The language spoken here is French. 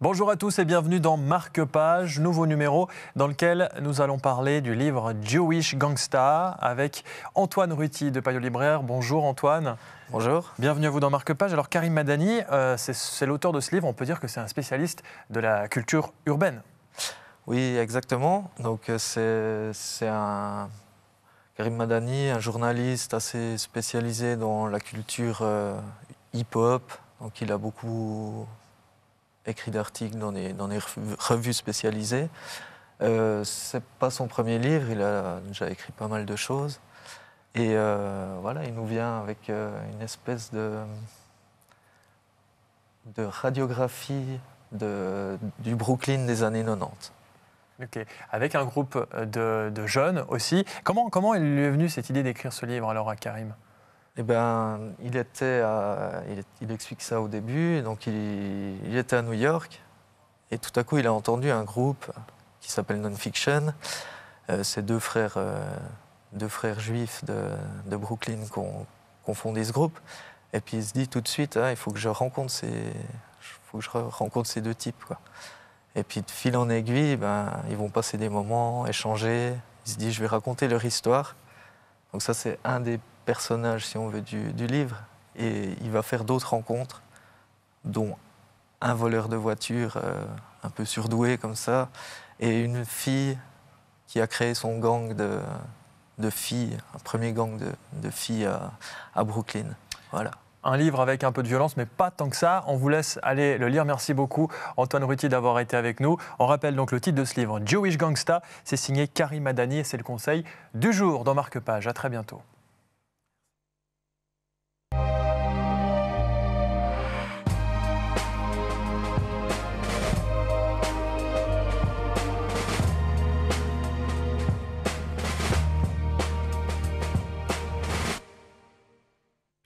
Bonjour à tous et bienvenue dans Marque Page, nouveau numéro dans lequel nous allons parler du livre Jewish Gangsta avec Antoine Ruti de Payot Libraire. Bonjour Antoine. Bonjour. Bienvenue à vous dans Marque Page. Alors Karim Madani, euh, c'est l'auteur de ce livre, on peut dire que c'est un spécialiste de la culture urbaine. Oui, exactement. Donc euh, c'est un... Karim Madani, un journaliste assez spécialisé dans la culture euh, hip-hop. Donc il a beaucoup écrit d'articles dans des, dans revues spécialisées. Euh, c'est pas son premier livre, il a déjà écrit pas mal de choses. Et euh, voilà, il nous vient avec euh, une espèce de, de radiographie de, du Brooklyn des années 90. Ok, Avec un groupe euh, de, de, jeunes aussi. Comment, comment lui est venue cette idée d'écrire ce livre alors à Karim eh ben, il, était il, explique ça au début. Donc, il, était à New York et tout à coup, il a entendu un groupe qui s'appelle Nonfiction. Fiction. Euh, c'est deux frères, euh, deux frères juifs de, Brooklyn qui ont fondé ce groupe. Et puis, il se dit tout de suite, hein, il faut que je rencontre ces, faut je rencontre ces deux types. Et puis, de fil en aiguille, ben, ils vont passer des moments, échanger. Il se dit, je vais raconter leur histoire. Donc ça, c'est un des personnage, si on veut, du, livre. Et il va faire d'autres rencontres, dont un voleur de voiture euh, un peu surdoué comme ça, et une fille qui a créé son gang de, filles, un premier gang de, filles à, Brooklyn. Voilà un livre avec un peu de violence, mais pas tant que ça. On vous laisse aller le lire. Merci beaucoup, Antoine Ruti, d'avoir été avec nous. On rappelle donc le titre de ce livre, Jewish Gangsta. C'est signé Karim Adani et c'est le conseil du jour dans Marque Page. À très bientôt.